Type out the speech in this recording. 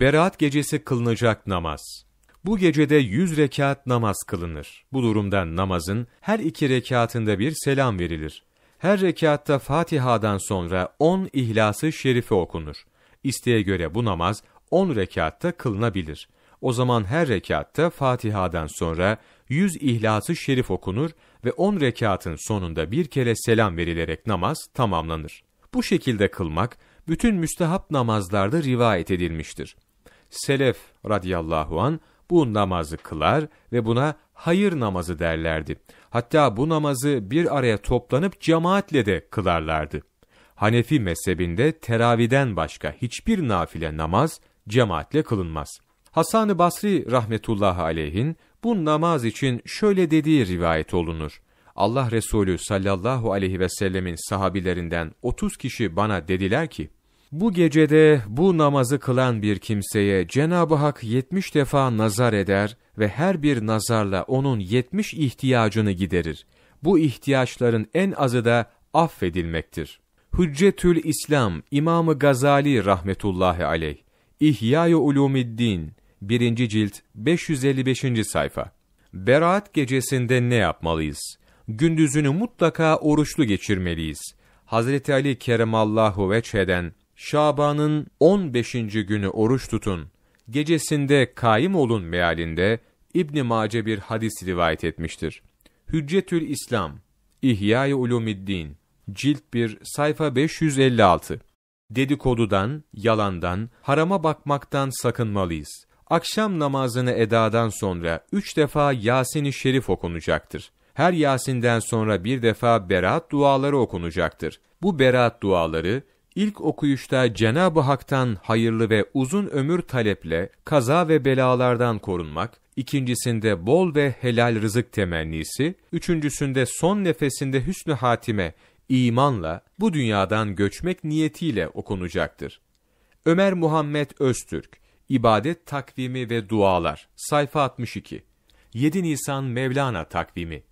Berat gecesi kılınacak namaz. Bu gecede yüz rekat namaz kılınır. Bu durumda namazın her iki rekatında bir selam verilir. Her rekatta Fatiha'dan sonra on İhlas-ı Şerife okunur. İsteğe göre bu namaz on rekatta kılınabilir. O zaman her rekatta Fatiha'dan sonra yüz İhlas-ı Şerif okunur ve on rekatın sonunda bir kere selam verilerek namaz tamamlanır. Bu şekilde kılmak, bütün müstehap namazlarda rivayet edilmiştir. Selef radıyallahu an bu namazı kılar ve buna hayır namazı derlerdi. Hatta bu namazı bir araya toplanıp cemaatle de kılarlardı. Hanefi mezhebinde teraviden başka hiçbir nafile namaz cemaatle kılınmaz. Hasan-ı Basri rahmetullahi aleyhin bu namaz için şöyle dediği rivayet olunur. Allah Resulü sallallahu aleyhi ve sellemin sahabilerinden 30 kişi bana dediler ki, bu gecede bu namazı kılan bir kimseye Cenab-ı Hak 70 defa nazar eder ve her bir nazarla onun 70 ihtiyacını giderir. Bu ihtiyaçların en azı da affedilmektir. Hüccetül İslam İmamı Gazali rahmetullahi aleyh İhya-i Ulumiddin 1. cilt 555. sayfa Beraat gecesinde ne yapmalıyız? gündüzünü mutlaka oruçlu geçirmeliyiz. Hazreti Ali kerimallahu Veçhe'den, Şaban'ın 15. günü oruç tutun, gecesinde kaim olun mealinde İbn Mace bir hadis rivayet etmiştir. Hüccetül İslam, İhya-i Ulumiddin, cilt 1, sayfa 556. Dedikodudan, yalandan, harama bakmaktan sakınmalıyız. Akşam namazını edadan sonra üç defa Yasin-i Şerif okunacaktır her Yasin'den sonra bir defa beraat duaları okunacaktır. Bu beraat duaları ilk okuyuşta Cenab-ı Hak'tan hayırlı ve uzun ömür taleple kaza ve belalardan korunmak, ikincisinde bol ve helal rızık temennisi, üçüncüsünde son nefesinde hüsnü hatime, imanla bu dünyadan göçmek niyetiyle okunacaktır. Ömer Muhammed Öztürk, İbadet Takvimi ve Dualar, sayfa 62, 7 Nisan Mevlana Takvimi